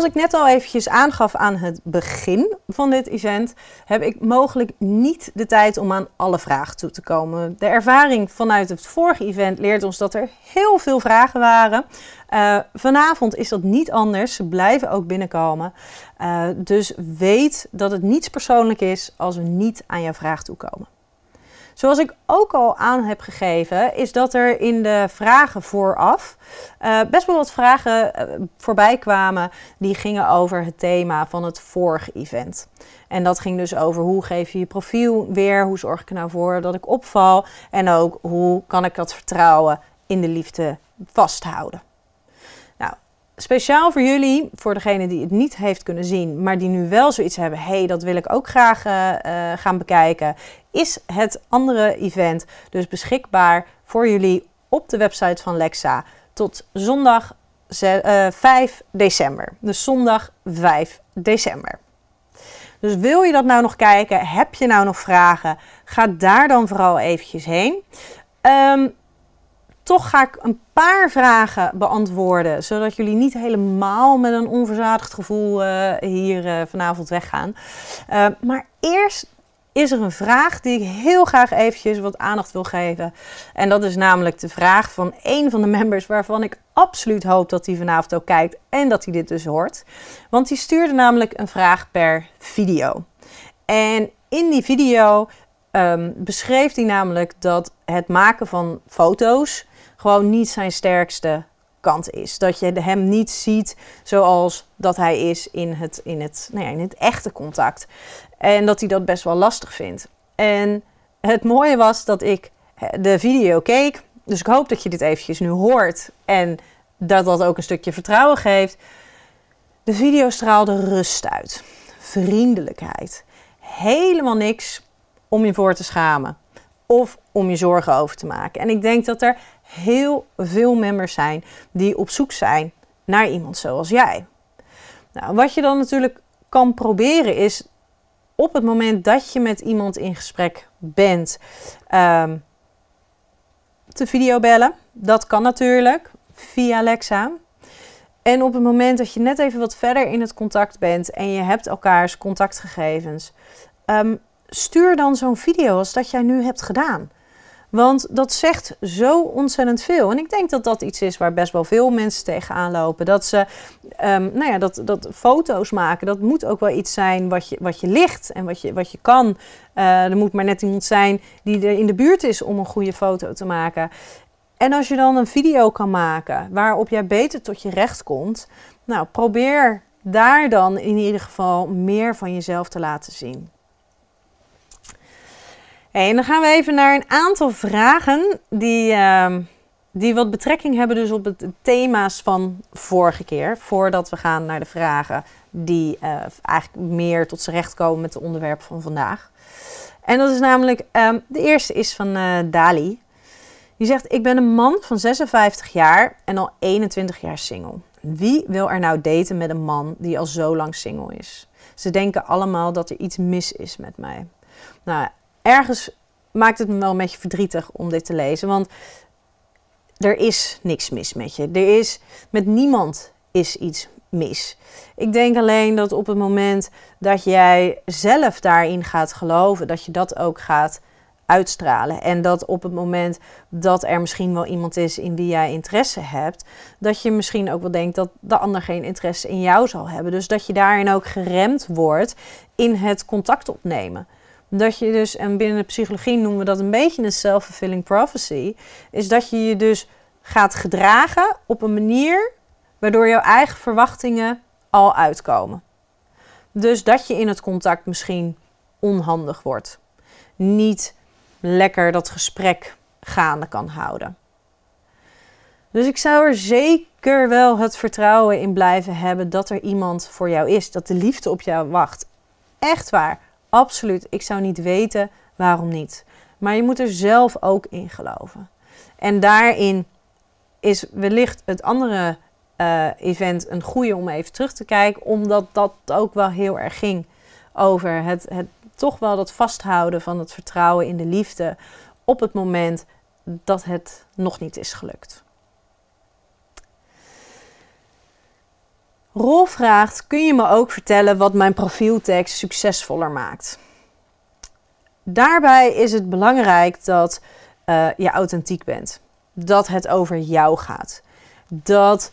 Zoals ik net al eventjes aangaf aan het begin van dit event, heb ik mogelijk niet de tijd om aan alle vragen toe te komen. De ervaring vanuit het vorige event leert ons dat er heel veel vragen waren. Eh, vanavond is dat niet anders. Ze blijven ook binnenkomen. Eh, dus weet dat het niets persoonlijk is als we niet aan jouw vraag toekomen. Zoals ik ook al aan heb gegeven, is dat er in de vragen vooraf eh, best wel wat vragen eh, voorbij kwamen die gingen over het thema van het vorige event. En dat ging dus over hoe geef je je profiel weer, hoe zorg ik er nou voor dat ik opval en ook hoe kan ik dat vertrouwen in de liefde vasthouden speciaal voor jullie, voor degene die het niet heeft kunnen zien, maar die nu wel zoiets hebben: hé, hey, dat wil ik ook graag eh, eh, gaan bekijken, is het andere event dus beschikbaar voor jullie op de website van Lexa tot zondag 5 eh, december. Dus zondag 5 december. Dus wil je dat nou nog kijken? Heb je nou nog vragen? Ga daar dan vooral eventjes heen. Um, toch ga ik een paar vragen beantwoorden, zodat jullie niet helemaal met een onverzadigd gevoel eh, hier eh, vanavond weggaan. Eh, maar eerst is er een vraag die ik heel graag eventjes wat aandacht wil geven. En dat is namelijk de vraag van een van de members waarvan ik absoluut hoop dat hij vanavond ook kijkt en dat hij dit dus hoort. Want die stuurde namelijk een vraag per video. En in die video ehm, beschreef hij namelijk dat het maken van foto's gewoon niet zijn sterkste kant is. Dat je hem niet ziet zoals dat hij is in het, in het, nou ja, in het echte contact. En dat hij dat best wel lastig vindt. En het mooie was dat ik eh, de video keek. Dus ik hoop dat je dit eventjes nu hoort. En dat dat ook een stukje vertrouwen geeft. De video straalde rust uit. Vriendelijkheid. Helemaal niks om je voor te schamen. Of om je zorgen over te maken. En ik denk dat er heel veel members zijn die op zoek zijn naar iemand zoals jij. Nou, wat je dan natuurlijk kan proberen is op het moment dat je met iemand in gesprek bent, um, te videobellen. Dat kan natuurlijk via Alexa. En op het moment dat je net even wat verder in het contact bent en je hebt elkaars contactgegevens, ehm, stuur dan zo'n video als dat jij nu hebt gedaan. Want dat zegt zo ontzettend veel. En ik denk dat dat iets is waar best wel veel mensen tegenaan lopen. Dat ze, ehm, nou ja, dat, dat foto's maken, dat moet ook wel iets zijn wat je, wat je ligt en wat je, wat je kan. Eh, er moet maar net iemand zijn die er in de buurt is om een goede foto te maken. En als je dan een video kan maken waarop jij beter tot je recht komt, nou probeer daar dan in ieder geval meer van jezelf te laten zien en dan gaan we even naar een aantal vragen die, ehm, die wat betrekking hebben dus op het thema's van vorige keer. Voordat we gaan naar de vragen die eh, eigenlijk meer tot z'n recht komen met het onderwerp van vandaag. En dat is namelijk, ehm, de eerste is van eh, Dali. Die zegt, ik ben een man van 56 jaar en al 21 jaar single. Wie wil er nou daten met een man die al zo lang single is? Ze denken allemaal dat er iets mis is met mij. Nou, ergens maakt het me wel een beetje verdrietig om dit te lezen. Want er is niks mis met je. Er is met niemand is iets mis. Ik denk alleen dat op het moment dat jij zelf daarin gaat geloven, dat je dat ook gaat uitstralen. En dat op het moment dat er misschien wel iemand is in wie jij interesse hebt, dat je misschien ook wel denkt dat de ander geen interesse in jou zal hebben. Dus dat je daarin ook geremd wordt in het contact opnemen dat je dus, en binnen de psychologie noemen we dat een beetje een self-fulfilling prophecy, is dat je je dus gaat gedragen op een manier waardoor jouw eigen verwachtingen al uitkomen. Dus dat je in het contact misschien onhandig wordt, niet lekker dat gesprek gaande kan houden. Dus ik zou er zeker wel het vertrouwen in blijven hebben dat er iemand voor jou is, dat de liefde op jou wacht. Echt waar Absoluut, ik zou niet weten waarom niet. Maar je moet er zelf ook in geloven. En daarin is wellicht het andere uh, event een goede om even terug te kijken, omdat dat ook wel heel erg ging over het, het toch wel dat vasthouden van het vertrouwen in de liefde op het moment dat het nog niet is gelukt. Rol vraagt: Kun je me ook vertellen wat mijn profieltekst succesvoller maakt? Daarbij is het belangrijk dat eh, je authentiek bent. Dat het over jou gaat. Dat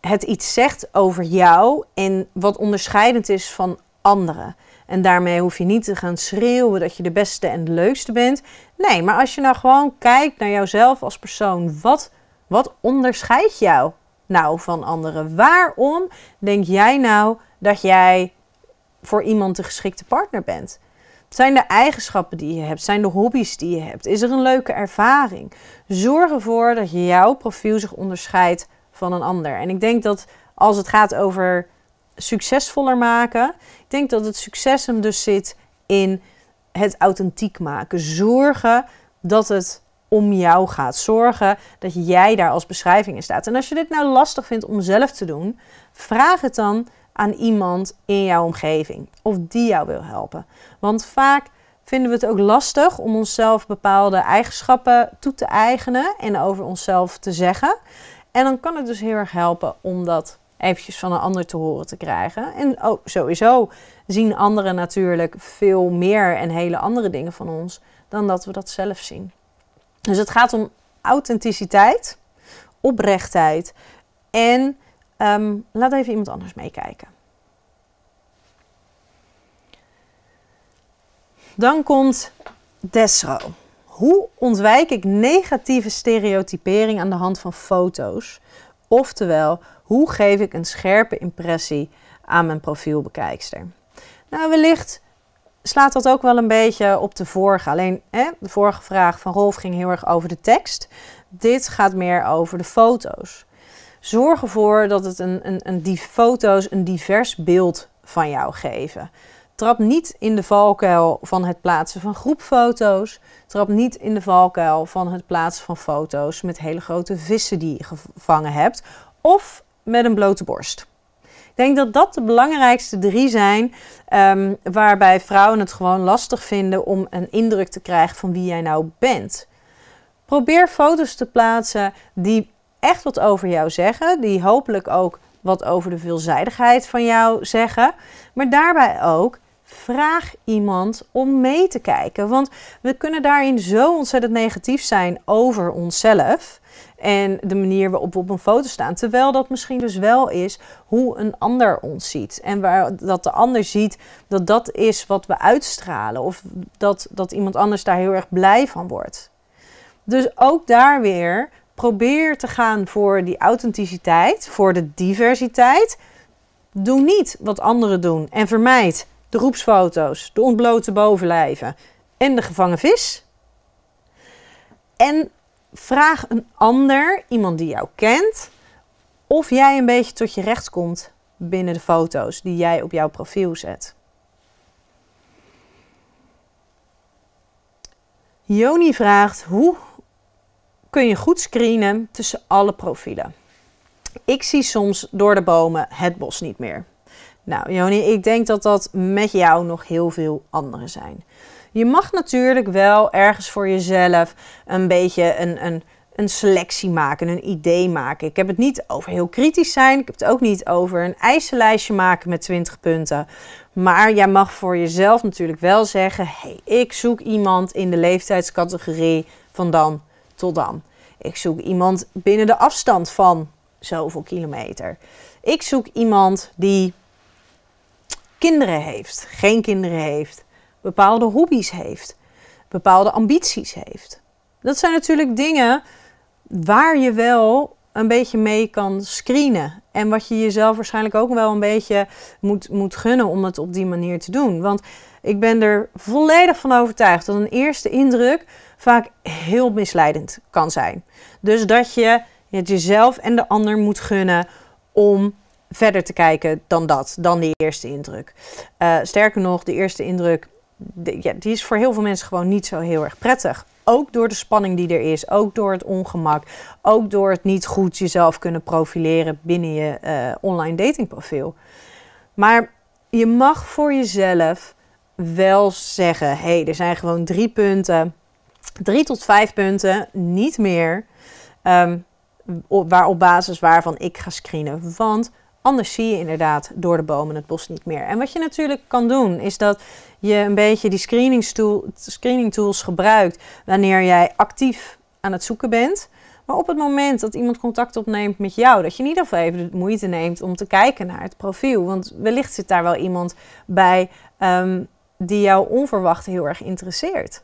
het iets zegt over jou en wat onderscheidend is van anderen. En daarmee hoef je niet te gaan schreeuwen dat je de beste en de leukste bent. Nee, maar als je nou gewoon kijkt naar jouzelf als persoon, wat, wat onderscheidt jou? nou van anderen? Waarom denk jij nou dat jij voor iemand de geschikte partner bent? Zijn de eigenschappen die je hebt? Zijn de hobby's die je hebt? Is er een leuke ervaring? Zorg ervoor dat jouw profiel zich onderscheidt van een ander. En ik denk dat als het gaat over succesvoller maken, ik denk dat het succes hem dus zit in het authentiek maken. Zorgen dat het om jou gaat. Zorgen dat jij daar als beschrijving in staat. En als je dit nou lastig vindt om zelf te doen, vraag het dan aan iemand in jouw omgeving of die jou wil helpen. Want vaak vinden we het ook lastig om onszelf bepaalde eigenschappen toe te eigenen en over onszelf te zeggen. En dan kan het dus heel erg helpen om dat eventjes van een ander te horen te krijgen. En oh, sowieso zien anderen natuurlijk veel meer en hele andere dingen van ons dan dat we dat zelf zien. Dus het gaat om authenticiteit, oprechtheid en ehm, laat even iemand anders meekijken. Dan komt Desro. Hoe ontwijk ik negatieve stereotypering aan de hand van foto's? Oftewel, hoe geef ik een scherpe impressie aan mijn profielbekijkster? Nou, wellicht slaat dat ook wel een beetje op de vorige. Alleen hè, de vorige vraag van Rolf ging heel erg over de tekst. Dit gaat meer over de foto's. Zorg ervoor dat het een, een, een, die foto's een divers beeld van jou geven. Trap niet in de valkuil van het plaatsen van groepfoto's. Trap niet in de valkuil van het plaatsen van foto's met hele grote vissen die je gevangen hebt. Of met een blote borst. Ik denk dat dat de belangrijkste drie zijn ehm, waarbij vrouwen het gewoon lastig vinden om een indruk te krijgen van wie jij nou bent. Probeer foto's te plaatsen die echt wat over jou zeggen, die hopelijk ook wat over de veelzijdigheid van jou zeggen, maar daarbij ook vraag iemand om mee te kijken, want we kunnen daarin zo ontzettend negatief zijn over onszelf en de manier waarop we op een foto staan. Terwijl dat misschien dus wel is hoe een ander ons ziet. En waar, dat de ander ziet dat dat is wat we uitstralen. Of dat, dat iemand anders daar heel erg blij van wordt. Dus ook daar weer probeer te gaan voor die authenticiteit, voor de diversiteit. Doe niet wat anderen doen en vermijd de roepsfoto's, de ontblote bovenlijven en de gevangen vis. En vraag een ander, iemand die jou kent, of jij een beetje tot je recht komt binnen de foto's die jij op jouw profiel zet. Joni vraagt: hoe kun je goed screenen tussen alle profielen? Ik zie soms door de bomen het bos niet meer. Nou, Joni, ik denk dat dat met jou nog heel veel anderen zijn. Je mag natuurlijk wel ergens voor jezelf een beetje een, een, een selectie maken, een idee maken. Ik heb het niet over heel kritisch zijn. Ik heb het ook niet over een eisenlijstje maken met 20 punten. Maar jij mag voor jezelf natuurlijk wel zeggen: hey, ik zoek iemand in de leeftijdscategorie van dan tot dan. Ik zoek iemand binnen de afstand van zoveel kilometer. Ik zoek iemand die kinderen heeft, geen kinderen heeft bepaalde hobby's heeft, bepaalde ambities heeft. Dat zijn natuurlijk dingen waar je wel een beetje mee kan screenen. En wat je jezelf waarschijnlijk ook wel een beetje moet, moet gunnen om het op die manier te doen. Want ik ben er volledig van overtuigd dat een eerste indruk vaak heel misleidend kan zijn. Dus dat je het jezelf en de ander moet gunnen om verder te kijken dan dat, dan die eerste indruk. Eh, sterker nog, de eerste indruk ja, die is voor heel veel mensen gewoon niet zo heel erg prettig. Ook door de spanning die er is, ook door het ongemak, ook door het niet goed jezelf kunnen profileren binnen je eh, online datingprofiel. Maar je mag voor jezelf wel zeggen: hé, hey, er zijn gewoon drie punten, drie tot vijf punten, niet meer, um, waar op basis waarvan ik ga screenen. Want anders zie je inderdaad door de bomen het bos niet meer. En wat je natuurlijk kan doen, is dat je een beetje die screening, screening tools gebruikt wanneer jij actief aan het zoeken bent. Maar op het moment dat iemand contact opneemt met jou, dat je in ieder geval even de moeite neemt om te kijken naar het profiel. Want wellicht zit daar wel iemand bij ehm, die jou onverwacht heel erg interesseert.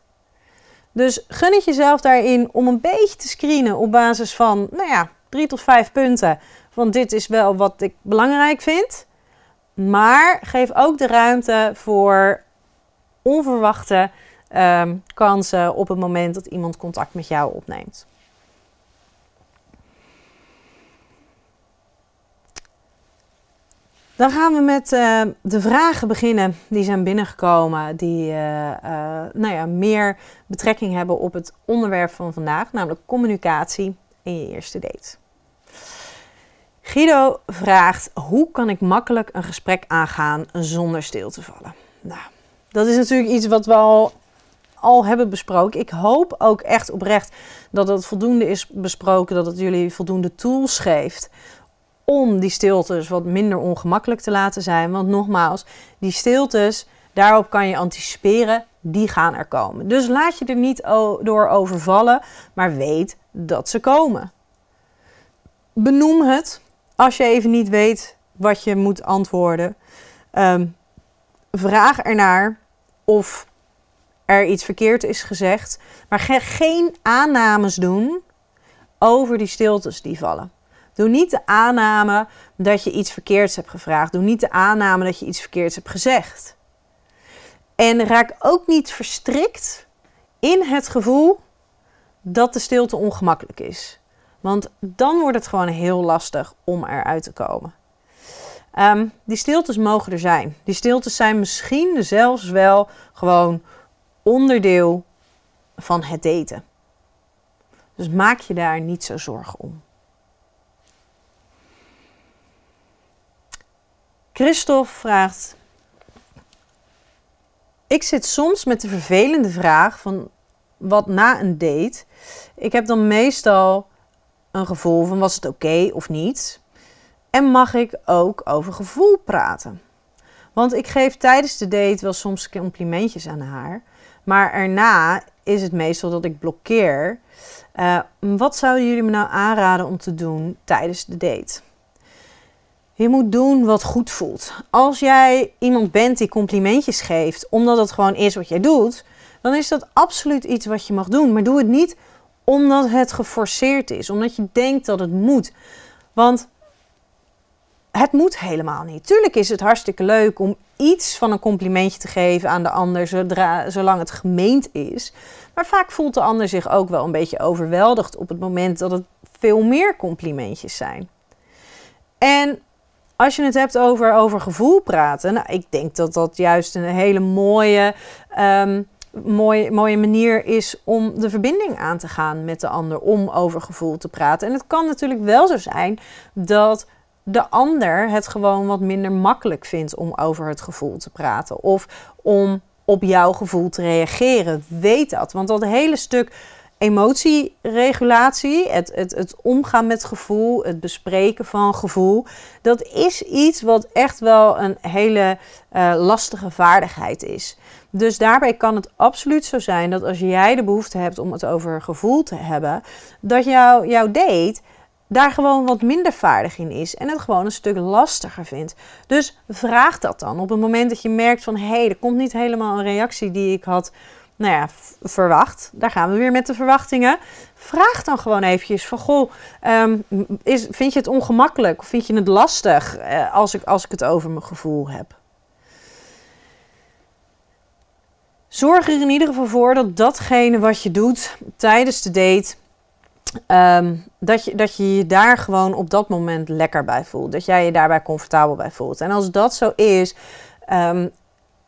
Dus gun het jezelf daarin om een beetje te screenen op basis van, nou ja, drie tot vijf punten. want dit is wel wat ik belangrijk vind. Maar geef ook de ruimte voor onverwachte ehm, kansen op het moment dat iemand contact met jou opneemt. Dan gaan we met ehm, de vragen beginnen die zijn binnengekomen, die eh, eh, nou ja, meer betrekking hebben op het onderwerp van vandaag, namelijk communicatie in je eerste date. Guido vraagt: hoe kan ik makkelijk een gesprek aangaan zonder stil te vallen? Nou, dat is natuurlijk iets wat we al, al hebben besproken. Ik hoop ook echt oprecht dat het voldoende is besproken, dat het jullie voldoende tools geeft om die stiltes wat minder ongemakkelijk te laten zijn. Want nogmaals, die stiltes, daarop kan je anticiperen, die gaan er komen. Dus laat je er niet door overvallen, maar weet dat ze komen. Benoem het als je even niet weet wat je moet antwoorden. Ehm, vraag ernaar of er iets verkeerd is gezegd. Maar ga geen aannames doen over die stiltes die vallen. Doe niet de aanname dat je iets verkeerds hebt gevraagd. Doe niet de aanname dat je iets verkeerds hebt gezegd. En raak ook niet verstrikt in het gevoel dat de stilte ongemakkelijk is. Want dan wordt het gewoon heel lastig om eruit te komen. Ehm, die stiltes mogen er zijn. Die stiltes zijn misschien zelfs wel gewoon onderdeel van het daten. Dus maak je daar niet zo zorgen om. Christophe vraagt: Ik zit soms met de vervelende vraag van wat na een date. Ik heb dan meestal een gevoel van was het oké of niet. En mag ik ook over gevoel praten? Want ik geef tijdens de date wel soms complimentjes aan haar. Maar erna is het meestal dat ik blokkeer. Eh, wat zouden jullie me nou aanraden om te doen tijdens de date? Je moet doen wat goed voelt. Als jij iemand bent die complimentjes geeft, omdat het gewoon is wat jij doet, dan is dat absoluut iets wat je mag doen. Maar doe het niet omdat het geforceerd is, omdat je denkt dat het moet. Want het moet helemaal niet. Tuurlijk is het hartstikke leuk om iets van een complimentje te geven aan de ander, zodra, zolang het gemeend is. Maar vaak voelt de ander zich ook wel een beetje overweldigd op het moment dat het veel meer complimentjes zijn. En als je het hebt over, over gevoel praten, nou, ik denk dat dat juist een hele mooie, ehm, mooie, mooie manier is om de verbinding aan te gaan met de ander, om over gevoel te praten. En het kan natuurlijk wel zo zijn dat de ander het gewoon wat minder makkelijk vindt om over het gevoel te praten of om op jouw gevoel te reageren. Weet dat, want dat hele stuk emotieregulatie, het, het, het omgaan met gevoel, het bespreken van gevoel, dat is iets wat echt wel een hele eh, lastige vaardigheid is. Dus daarbij kan het absoluut zo zijn dat als jij de behoefte hebt om het over gevoel te hebben, dat jou, jouw date daar gewoon wat minder vaardig in is en het gewoon een stuk lastiger vindt. Dus vraag dat dan. Op het moment dat je merkt van hé, hey, er komt niet helemaal een reactie die ik had nou ja, verwacht. Daar gaan we weer met de verwachtingen. Vraag dan gewoon eventjes van goh, ehm, is, vind je het ongemakkelijk? Of vind je het lastig eh, als, ik, als ik het over mijn gevoel heb? Zorg er in ieder geval voor dat datgene wat je doet tijdens de date Ehm, dat, je, dat je daar gewoon op dat moment lekker bij voelt. Dat jij je daarbij comfortabel bij voelt. En als dat zo is, ehm,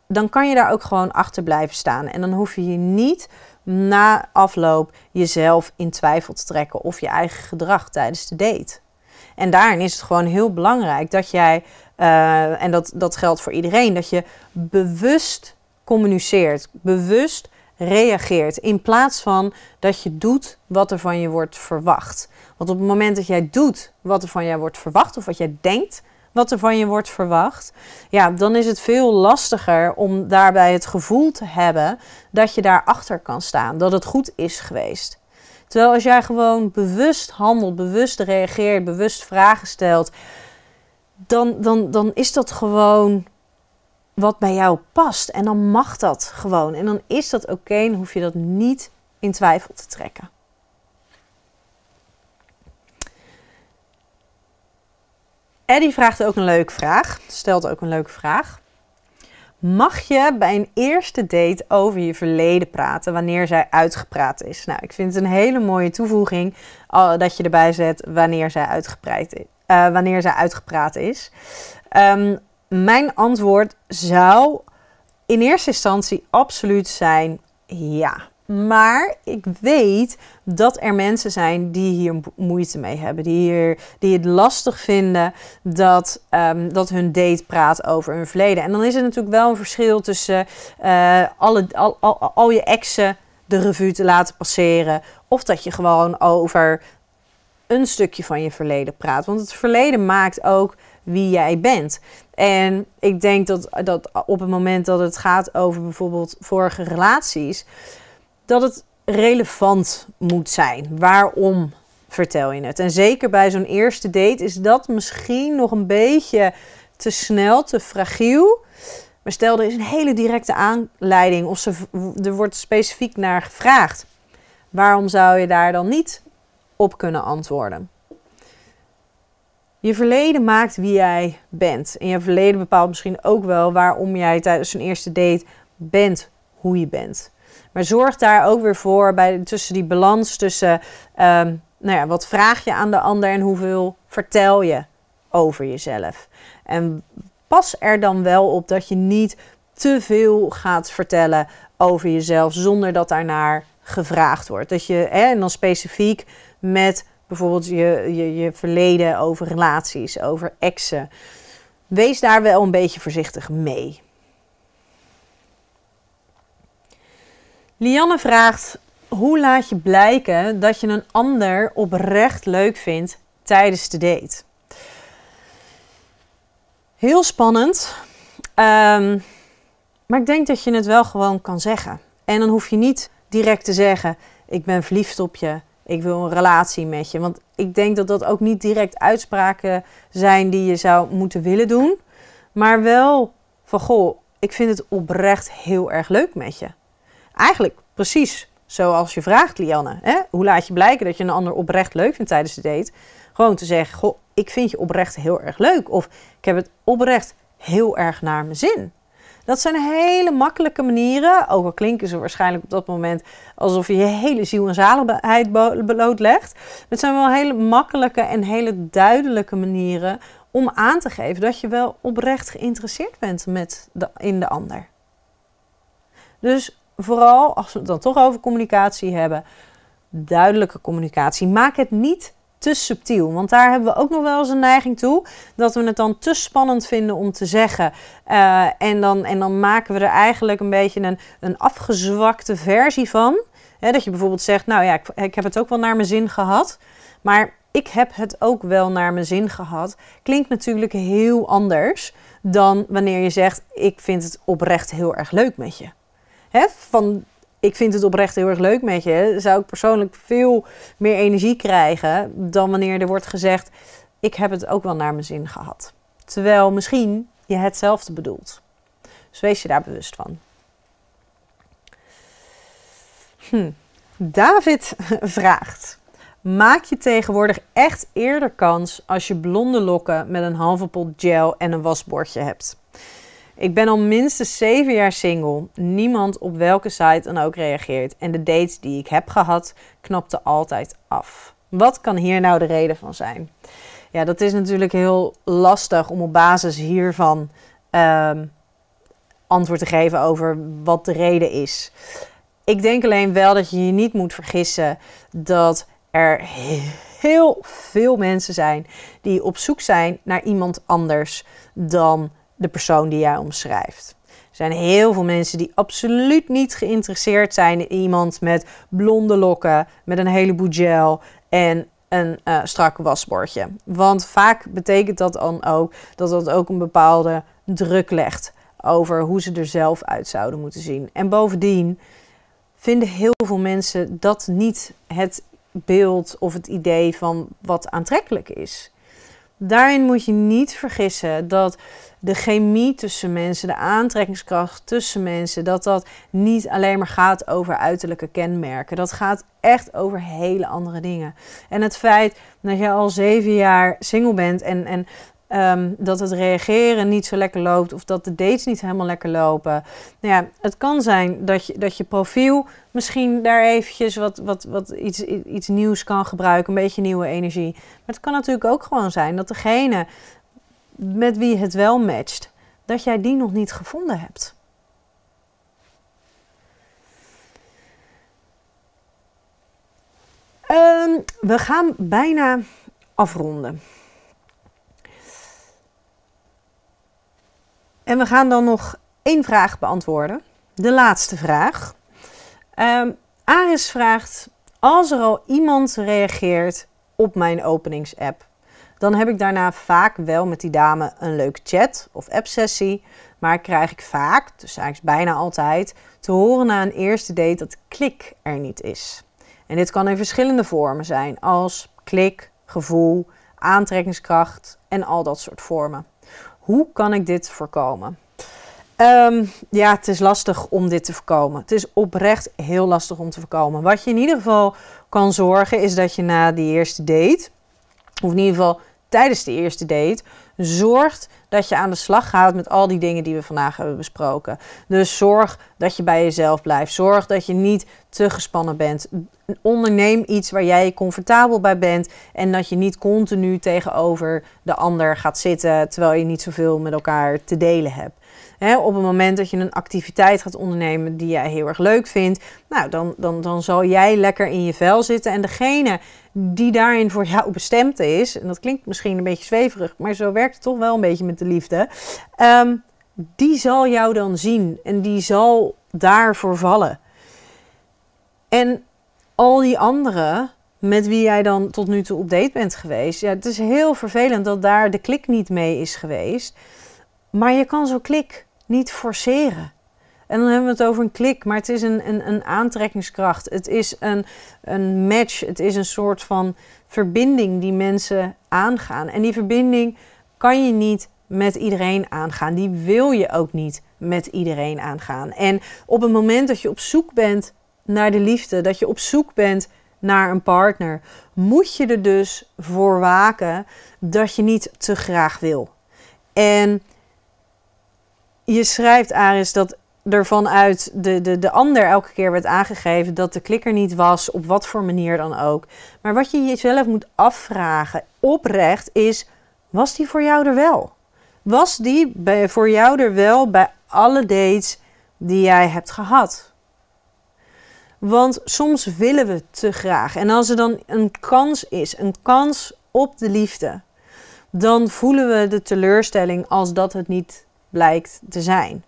dan kan je daar ook gewoon achter blijven staan. En dan hoef je je niet na afloop jezelf in twijfel te trekken of je eigen gedrag tijdens de date. En daarin is het gewoon heel belangrijk dat jij, eh, en dat, dat geldt voor iedereen, dat je bewust communiceert. Bewust reageert. In plaats van dat je doet wat er van je wordt verwacht. Want op het moment dat jij doet wat er van jou wordt verwacht, of wat jij denkt wat er van je wordt verwacht, ja, dan is het veel lastiger om daarbij het gevoel te hebben dat je daarachter kan staan, dat het goed is geweest. Terwijl als jij gewoon bewust handelt, bewust reageert, bewust vragen stelt, dan, dan, dan is dat gewoon wat bij jou past. En dan mag dat gewoon. En dan is dat oké en hoef je dat niet in twijfel te trekken. Eddie vraagt ook een leuke vraag. Stelt ook een leuke vraag. Mag je bij een eerste date over je verleden praten wanneer zij uitgepraat is? Nou, ik vind het een hele mooie toevoeging dat je erbij zet wanneer zij uitgepraat is. Uh, eh, wanneer zij uitgepraat is. Ehm, mijn antwoord zou in eerste instantie absoluut zijn ja. Maar ik weet dat er mensen zijn die hier moeite mee hebben. Die, hier, die het lastig vinden dat, ehm, dat hun date praat over hun verleden. En dan is er natuurlijk wel een verschil tussen eh, alle, al, al, al je exen de revue te laten passeren. Of dat je gewoon over een stukje van je verleden praat. Want het verleden maakt ook wie jij bent. En ik denk dat, dat op het moment dat het gaat over bijvoorbeeld vorige relaties, dat het relevant moet zijn. Waarom vertel je het? En zeker bij zo'n eerste date is dat misschien nog een beetje te snel, te fragiel. Maar stel, er is een hele directe aanleiding of ze, er wordt specifiek naar gevraagd. Waarom zou je daar dan niet op kunnen antwoorden? Je verleden maakt wie jij bent. En je verleden bepaalt misschien ook wel waarom jij tijdens een eerste date bent hoe je bent. Maar zorg daar ook weer voor bij, tussen die balans tussen ehm, nou ja, wat vraag je aan de ander en hoeveel vertel je over jezelf. En pas er dan wel op dat je niet te veel gaat vertellen over jezelf zonder dat daarnaar gevraagd wordt. Dat je, hè, en dan specifiek met bijvoorbeeld je, je, je verleden, over relaties, over exen. Wees daar wel een beetje voorzichtig mee. Lianne vraagt: hoe laat je blijken dat je een ander oprecht leuk vindt tijdens de date? Heel spannend. Ehm, maar ik denk dat je het wel gewoon kan zeggen. En dan hoef je niet direct te zeggen: Ik ben verliefd op je. Ik wil een relatie met je. Want ik denk dat dat ook niet direct uitspraken zijn die je zou moeten willen doen. Maar wel van goh, ik vind het oprecht heel erg leuk met je. Eigenlijk precies zoals je vraagt, Lianne. Hè? Hoe laat je blijken dat je een ander oprecht leuk vindt tijdens de date? Gewoon te zeggen, goh, ik vind je oprecht heel erg leuk. Of ik heb het oprecht heel erg naar mijn zin. Dat zijn hele makkelijke manieren, ook al klinken ze waarschijnlijk op dat moment alsof je je hele ziel en zaligheid blootlegt. Het zijn wel hele makkelijke en hele duidelijke manieren om aan te geven dat je wel oprecht geïnteresseerd bent met in de ander. Dus vooral als we het dan toch over communicatie hebben, duidelijke communicatie. Maak het niet te subtiel. Want daar hebben we ook nog wel eens een neiging toe. Dat we het dan te spannend vinden om te zeggen. Eh, en, dan, en dan maken we er eigenlijk een beetje een, een afgezwakte versie van. dat je bijvoorbeeld zegt, nou ja, ik, ik heb het ook wel naar mijn zin gehad. Maar ik heb het ook wel naar mijn zin gehad. Klinkt natuurlijk heel anders dan wanneer je zegt, ik vind het oprecht heel erg leuk met je. van ik vind het oprecht heel erg leuk met je, zou ik persoonlijk veel meer energie krijgen dan wanneer er wordt gezegd: ik heb het ook wel naar mijn zin gehad. Terwijl misschien je hetzelfde bedoelt. Dus wees je daar bewust van. Hm. David vraagt: Maak je tegenwoordig echt eerder kans als je blonde lokken met een halve pot gel en een wasbordje hebt? Ik ben al minstens zeven jaar single. Niemand op welke site dan ook reageert. En de dates die ik heb gehad, knapte altijd af. Wat kan hier nou de reden van zijn? Ja, dat is natuurlijk heel lastig om op basis hiervan ehm, antwoord te geven over wat de reden is. Ik denk alleen wel dat je je niet moet vergissen dat er heel veel mensen zijn die op zoek zijn naar iemand anders dan de persoon die jij omschrijft. Er zijn heel veel mensen die absoluut niet geïnteresseerd zijn in iemand met blonde lokken, met een heleboel gel en een eh, strak wasbordje. Want vaak betekent dat dan ook dat dat ook een bepaalde druk legt over hoe ze er zelf uit zouden moeten zien. En bovendien vinden heel veel mensen dat niet het beeld of het idee van wat aantrekkelijk is. Daarin moet je niet vergissen dat de chemie tussen mensen, de aantrekkingskracht tussen mensen, dat dat niet alleen maar gaat over uiterlijke kenmerken. Dat gaat echt over hele andere dingen. En het feit dat je al zeven jaar single bent en, en ehm, dat het reageren niet zo lekker loopt of dat de dates niet helemaal lekker lopen. Nou ja, het kan zijn dat je, dat je profiel misschien daar eventjes wat, wat, wat iets, iets nieuws kan gebruiken, een beetje nieuwe energie. Maar het kan natuurlijk ook gewoon zijn dat degene met wie het wel matcht, dat jij die nog niet gevonden hebt. Ehm, we gaan bijna afronden. En we gaan dan nog één vraag beantwoorden. De laatste vraag. Ehm, Aris vraagt: Als er al iemand reageert op mijn openingsapp, dan heb ik daarna vaak wel met die dame een leuke chat of app-sessie. Maar krijg ik vaak, dus eigenlijk bijna altijd, te horen na een eerste date dat klik er niet is. En dit kan in verschillende vormen zijn, als klik, gevoel, aantrekkingskracht en al dat soort vormen. Hoe kan ik dit voorkomen? Ehm, ja, het is lastig om dit te voorkomen. Het is oprecht heel lastig om te voorkomen. Wat je in ieder geval kan zorgen is dat je na die eerste date of in ieder geval tijdens de eerste date, zorgt dat je aan de slag gaat met al die dingen die we vandaag hebben besproken. Dus zorg dat je bij jezelf blijft. Zorg dat je niet te gespannen bent. Onderneem iets waar jij comfortabel bij bent en dat je niet continu tegenover de ander gaat zitten terwijl je niet zoveel met elkaar te delen hebt op het moment dat je een activiteit gaat ondernemen die jij heel erg leuk vindt, nou, dan, dan, dan zal jij lekker in je vel zitten. En degene die daarin voor jou bestemd is, en dat klinkt misschien een beetje zweverig, maar zo werkt het toch wel een beetje met de liefde, ehm, die zal jou dan zien en die zal daarvoor vallen. En al die anderen met wie jij dan tot nu toe op date bent geweest, ja, het is heel vervelend dat daar de klik niet mee is geweest. Maar je kan zo'n klik niet forceren. En dan hebben we het over een klik, maar het is een, een, een aantrekkingskracht. Het is een, een match. Het is een soort van verbinding die mensen aangaan. En die verbinding kan je niet met iedereen aangaan. Die wil je ook niet met iedereen aangaan. En op het moment dat je op zoek bent naar de liefde, dat je op zoek bent naar een partner, moet je er dus voor waken dat je niet te graag wil. En je schrijft, Aris, dat er vanuit de, de, de ander elke keer werd aangegeven dat de klikker niet was, op wat voor manier dan ook. Maar wat je jezelf moet afvragen, oprecht, is: was die voor jou er wel? Was die bij, voor jou er wel bij alle dates die jij hebt gehad? Want soms willen we te graag. En als er dan een kans is, een kans op de liefde, dan voelen we de teleurstelling als dat het niet blijkt te zijn.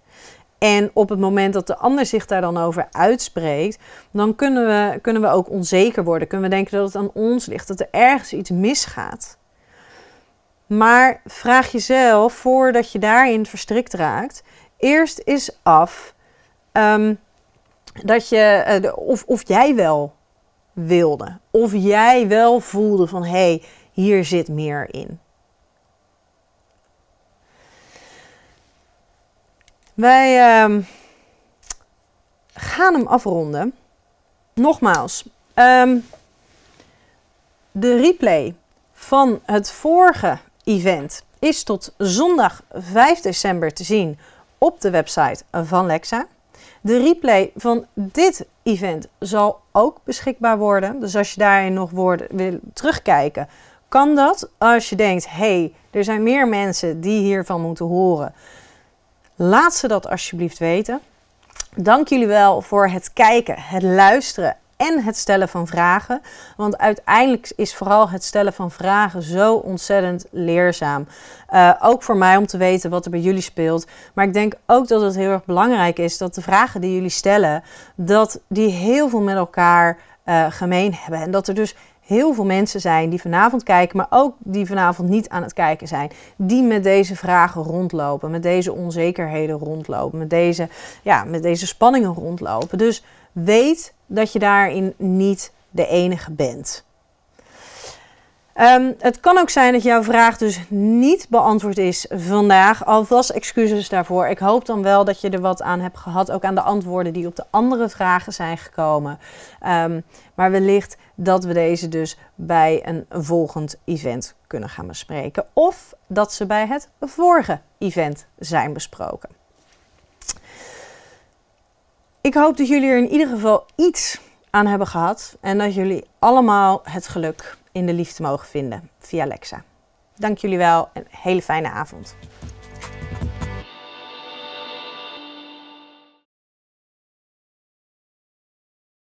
En op het moment dat de ander zich daar dan over uitspreekt, dan kunnen we, kunnen we ook onzeker worden. Kunnen we denken dat het aan ons ligt, dat er ergens iets misgaat. Maar vraag jezelf, voordat je daarin verstrikt raakt, eerst eens af ehm, dat je, eh, of, of jij wel wilde. Of jij wel voelde van hé, hey, hier zit meer in. Wij ehm, gaan hem afronden. Nogmaals, ehm, de replay van het vorige event is tot zondag 5 december te zien op de website van Lexa. De replay van dit event zal ook beschikbaar worden. Dus als je daarin nog woorden wil terugkijken, kan dat. Als je denkt, hé, hey, er zijn meer mensen die hiervan moeten horen. Laat ze dat alsjeblieft weten. Dank jullie wel voor het kijken, het luisteren en het stellen van vragen. Want uiteindelijk is vooral het stellen van vragen zo ontzettend leerzaam. Eh, ook voor mij om te weten wat er bij jullie speelt. Maar ik denk ook dat het heel erg belangrijk is dat de vragen die jullie stellen, dat die heel veel met elkaar eh, gemeen hebben. En dat er dus heel veel mensen zijn die vanavond kijken, maar ook die vanavond niet aan het kijken zijn. Die met deze vragen rondlopen, met deze onzekerheden rondlopen, met deze, ja, met deze spanningen rondlopen. Dus weet dat je daarin niet de enige bent. Ehm, het kan ook zijn dat jouw vraag dus niet beantwoord is vandaag. Alvast excuses daarvoor. Ik hoop dan wel dat je er wat aan hebt gehad. Ook aan de antwoorden die op de andere vragen zijn gekomen. Ehm, maar wellicht dat we deze dus bij een volgend event kunnen gaan bespreken. Of dat ze bij het vorige event zijn besproken. Ik hoop dat jullie er in ieder geval iets aan hebben gehad. En dat jullie allemaal het geluk in de liefde mogen vinden via Lexa. Dank jullie wel en een hele fijne avond.